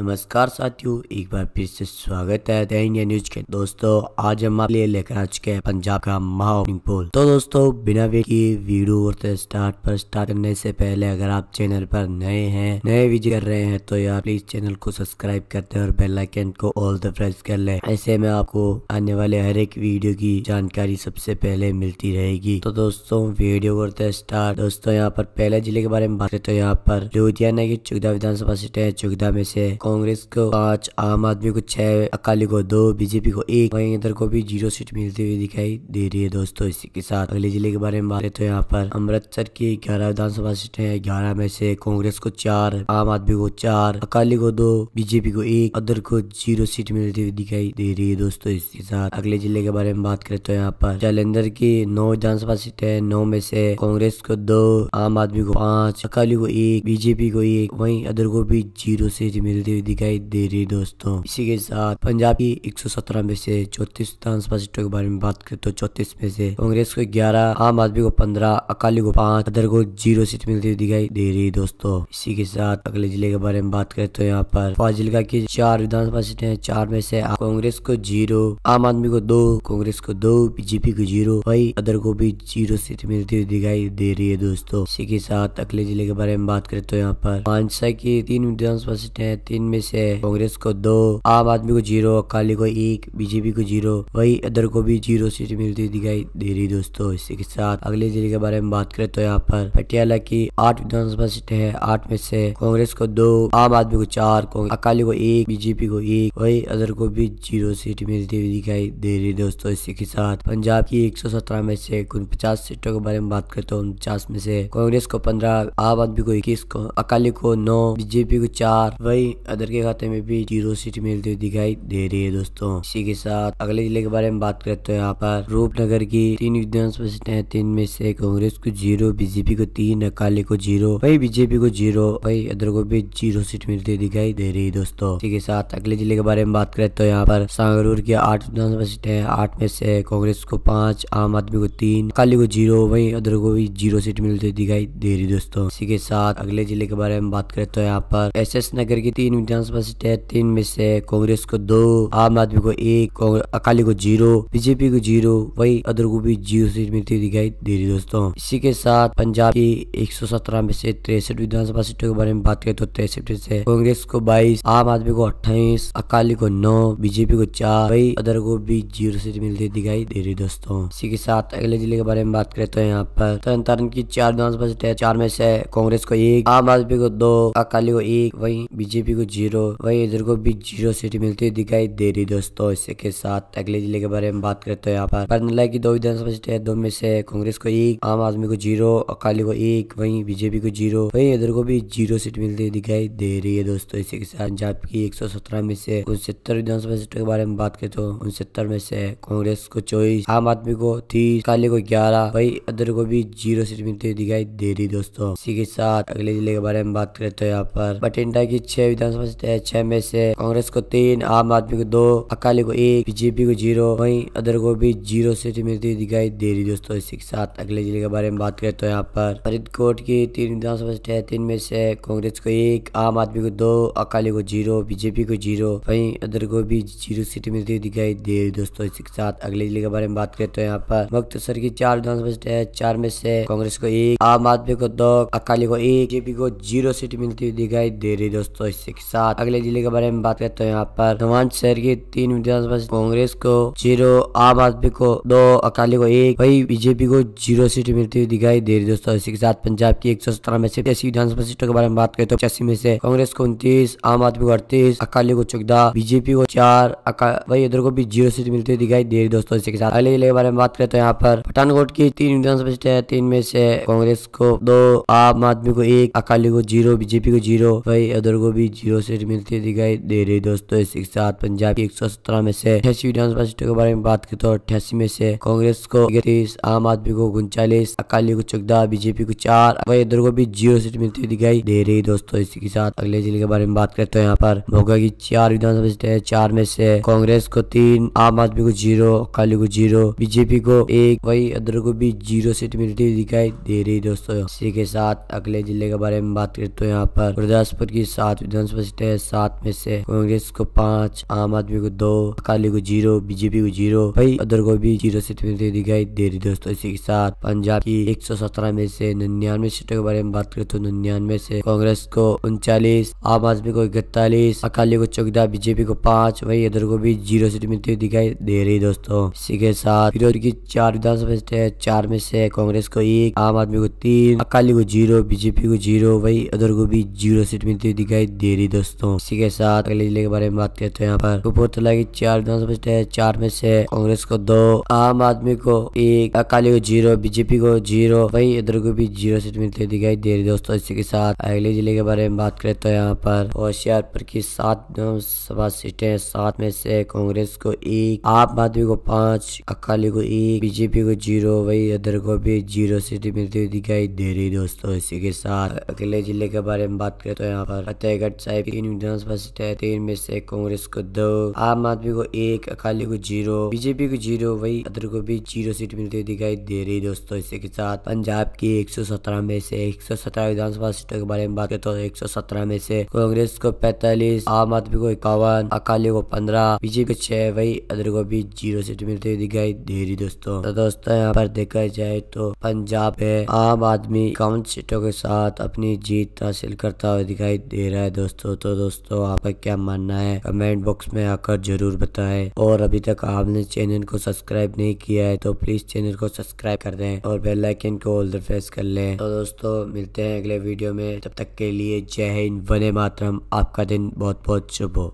नमस्कार साथियों एक बार फिर से स्वागत है द इंडिया न्यूज के दोस्तों आज हम आपके लिए लेकर आ चुके हैं पंजाब का महा ओपनिंग पोल तो दोस्तों बिना वे की वीडियो और स्टार्ट तो पर स्टार्ट करने से पहले अगर आप चैनल पर नए हैं नए विजिट कर रहे हैं तो यार प्लीज चैनल को सब्सक्राइब करते दे और बेलाइकन को ऑल द प्रेस कर ले ऐसे में आपको आने वाले हर एक वीडियो की जानकारी सबसे पहले मिलती रहेगी तो दोस्तों वीडियो और स्टार्ट तो दोस्तों यहाँ पर पहले जिले के बारे में बात करें तो यहाँ पर लुधियाना की चुगदा विधानसभा सीट है चुगदा में से कांग्रेस को पांच आम आदमी को छह अकाली को दो बीजेपी को एक वहीं इधर को भी जीरो सीट मिलती हुई दिखाई दे रही है दोस्तों इसी के साथ अगले जिले के बारे में बात तो यहाँ पर अमृतसर की ग्यारह विधानसभा सीटें हैं ग्यारह में से कांग्रेस को चार आम आदमी को चार अकाली को दो बीजेपी को एक अदर को जीरो सीट मिलती हुई दिखाई दे रही है दोस्तों इसके साथ अगले जिले के बारे में बात करें तो यहाँ पर जालंधर की नौ विधानसभा सीटें नौ में से कांग्रेस को दो आम आदमी को पांच अकाली को एक बीजेपी को एक वहीं अदर को भी जीरो सीट मिलती हुई हुई दिखाई दे रही दोस्तों इसी के साथ पंजाब की एक में से चौतीस विधानसभा सीटों के बारे में बात करें तो चौतीस में से कांग्रेस को ग्यारह आम आदमी को पंद्रह अकाली को पांच अदर को जीरो सीट मिलती हुई दिखाई दे रही दोस्तों इसी के साथ अगले जिले के बारे में बात करें तो यहाँ पर फाजिलका की चार विधानसभा सीटें हैं चार में से कांग्रेस को जीरो आम आदमी को दो कांग्रेस को दो बीजेपी को जीरो वही अदर को भी जीरो सीट मिलती हुई दिखाई दे रही है दोस्तों इसी के साथ अगले जिले के बारे में बात करें तो यहाँ पर मानसा तो की तीन विधानसभा सीटें हैं तीन में से कांग्रेस को दो आम आदमी को जीरो अकाली को एक बीजेपी को जीरो वही अदर को भी जीरो सीट मिलती दिखाई दे रही दोस्तों इसी के साथ अगले जिले के बारे में बात करें तो यहाँ पर पटियाला की आठ विधानसभा सीट है आठ में से कांग्रेस को दो आम आदमी को चार अकाली को एक बीजेपी को एक वही अदर को भी जीरो सीट मिलती हुई दिखाई दे रही दोस्तों इसी के साथ पंजाब की एक में से पचास सीटों के बारे में बात करे तो उनचास में से कांग्रेस को पंद्रह आम आदमी को इक्कीस को अकाली को नौ बीजेपी को चार वही दादर के खाते में भी जीरो सीट मिलती हुई दिखाई दे रही है दोस्तों इसी के साथ अगले जिले के बारे में बात करते हैं यहाँ पर रूपनगर की तीन विधानसभा सीटें हैं तीन में से कांग्रेस को जीरो बीजेपी को तीन अकाली को जीरो वही बीजेपी को जीरो वही अदर को भी जीरो सीट मिलती हुई दिखाई दे रही है दोस्तों इसी के साथ अगले जिले के बारे में बात करें तो यहाँ पर सांगरूर की आठ विधानसभा सीटें हैं आठ में से कांग्रेस को पांच आम आदमी को तीन अकाली को जीरो वही अदर को भी जीरो सीट मिलती हुई दिखाई दे रही दोस्तों इसी के साथ अगले जिले के बारे में बात करें तो यहाँ पर एस एस नगर की तीन विधानसभा सीट है तीन में से कांग्रेस को दो आम आदमी को एक अकाली को जीरो बीजेपी को जीरो वही अदर को भी जीरो सीट मिलती दिखाई दे रही दोस्तों इसी के साथ पंजाब की एक में से तिरसठ विधानसभा सीटों के बारे में बात करें तो तिरसठ से कांग्रेस को बाईस आम आदमी को अट्ठाईस अकाली को नौ बीजेपी को चार वही अदर को भी जीरो सीट मिलती दिखाई दे रही दोस्तों इसी के साथ अगले जिले के बारे में बात करें तो यहाँ पर तरन तारण की चार विधानसभा सीट है चार में से कांग्रेस को एक आम आदमी को दो अकाली को एक वही बीजेपी को जीरो वही इधर को भी जीरो सीट मिलती हुई दिखाई दे रही दोस्तों के साथ अगले जिले के बारे में बात करते हैं तो यहाँ पर बरनला की दो विधानसभा सीटें है दो में से कांग्रेस को एक आम आदमी को जीरो अकाली को एक वही बीजेपी को जीरो वही इधर को भी जीरो सीट मिलती हुई दिखाई दे रही है दोस्तों इसी के साथ पंजाब की एक में से उनसत्तर विधानसभा सीटों के बारे में बात करते हो उनसत्तर में से कांग्रेस को चौबीस आम आदमी को तीस अकाली को ग्यारह वही इधर को भी जीरो सीट मिलती हुई दिखाई दे रही दोस्तों इसी के साथ अगले जिले के बारे में बात करते तो यहाँ पर बठिंडा की छह विधानसभा समझते हैं छह में से कांग्रेस को तीन आम आदमी को दो अकाली को एक बीजेपी को जीरो वहीं अदर को भी जीरो सीट मिलती दिखाई दे रही दोस्तों इसी के साथ अगले जिले के बारे में बात करें तो यहाँ पर फरीदकोट की तीन विधानसभा सीट है तीन में से कांग्रेस को एक आम आदमी को दो अकाली को जीरो बीजेपी को जीरो वहीं अदर को भी जीरो सीट मिलती हुई दिखाई दे रही दोस्तों इसी के साथ अगले जिले के बारे में बात करें तो यहाँ पर मुख्तसर की चार विधानसभा सीट है चार में से कांग्रेस को एक आम आदमी को दो अकाली को एक बीजेपी को जीरो सीट मिलती हुई दिखाई दे रही दोस्तों इसी के साथ अगले जिले के बारे में बात करते हैं यहाँ पर धवान शहर की तीन विधानसभा कांग्रेस को जीरो आम आदमी को दो अकाली को एक वही बीजेपी को जीरो सीट मिलती हुई दिखाई दे रही दोस्तों इसी के साथ पंजाब की एक सौ सत्रह में से पचासी विधानसभा सीटों के बारे में बात करें तो पचासी में से कांग्रेस को उनतीस आम आदमी को अड़तीस अकाली को चौदह बीजेपी को चार वही इधर को भी जीरो सीट मिलती हुई दिखाई दे रही दोस्तों इसी के साथ अगले जिले के बारे में बात करें तो यहाँ पर पठानकोट की तीन विधानसभा सीटें हैं तीन में से कांग्रेस को दो आम आदमी को एक अकाली को जीरो बीजेपी को जीरो वही इधर को भी जीरो सीट मिलती है दिखाई दे रही दोस्तों के साथ पंजाब की एक में से अठासी विधानसभा सीटों के बारे में बात करें तो अठासी में से कांग्रेस को इकतीस आम आदमी को उनचालीस अकाली को चौदह बीजेपी को चार वही इधर को भी जीरो सीट मिलती हुई दिखाई दे रही दोस्तों के साथ अगले जिले के बारे में बात करें तो यहाँ पर मोगा की चार विधानसभा सीटें चार में से कांग्रेस को तीन आम आदमी को जीरो अकाली को जीरो बीजेपी को एक वही इधर को भी जीरो सीट मिलती हुई दिखाई दे रही दोस्तों इसी के साथ अगले जिले के बारे में बात करें तो यहाँ पर गुरदासपुर की सात विधानसभा लिस्ट है सात में से कांग्रेस को पांच आम आदमी को दो अकाली को जीरो बीजेपी को जीरो भाई अदर को भी जीरो से दिखाई दे रही दोस्तों इसी के साथ पंजाब की एक सौ सत्रह में से निन्यानवे सीटों के बारे में बात करें तो निन्यानवे से कांग्रेस को उनचालीस आम आदमी को इकतालीस अकाली को चौदह बीजेपी को पांच वही अदर को भी जीरो सीट मिलती हुई दिखाई दे रही दोस्तों इसी के साथ फिरोजपुर की चार विधानसभा सीटें है चार में से कांग्रेस को एक आम आदमी को तीन अकाली को जीरो बीजेपी को जीरो वही अदर को भी जीरो सीट मिलती हुई दिखाई दे रही दोस्तों इसी के साथ अगले जिले के बारे में बात करते हैं यहाँ पर कपूरतला की चार विधानसभा सीटें है चार में से कांग्रेस को दो आम आदमी को एक अकाली को जीरो बीजेपी को जीरो वही इधर को भी जीरो सीट मिलती दिखाई दे रही दोस्तों इसी के साथ अगले जिले के बारे में बात करे तो यहाँ पर होशियारपुर की सात विधानसभा सीटें सात में से कांग्रेस को एक आम आदमी को पांच अकाली को एक बीजेपी को जीरो वही इधर को भी जीरो सीट मिलती दिखाई दे रही दोस्तों इसी के साथ अगले जिले के बारे में बात करे तो यहाँ पर फतेहगढ़ साहिब तीन विधानसभा है तीन में से कांग्रेस को दो आम आदमी को एक अकाली को जीरो बीजेपी को जीरो वही अदर को भी जीरो सीट मिलती दिखाई दे रही दोस्तों इसी के साथ पंजाब की एक में से एक विधानसभा सीटों के बारे में बात करते तो एक में से कांग्रेस को पैतालीस आम आदमी को इक्यावन अकाली को पंद्रह बीजेपी को छह वही अदर को भी जीरो सीट मिलती दिखाई दे रही दोस्तों तो दोस्तों यहाँ पर देखा जाए तो पंजाब में आम आदमी इक्यावन सीटों के साथ अपनी जीत हासिल करता हुआ दिखाई दे रहा है दोस्तों तो दोस्तों आपका क्या मानना है कमेंट बॉक्स में आकर जरूर बताएं और अभी तक आपने चैनल को सब्सक्राइब नहीं किया है तो प्लीज चैनल को सब्सक्राइब कर दें और बेल आइकन को ऑल द प्रेस कर लें तो दोस्तों मिलते हैं अगले वीडियो में तब तक के लिए जय हिंद वने मातरम आपका दिन बहुत बहुत शुभ हो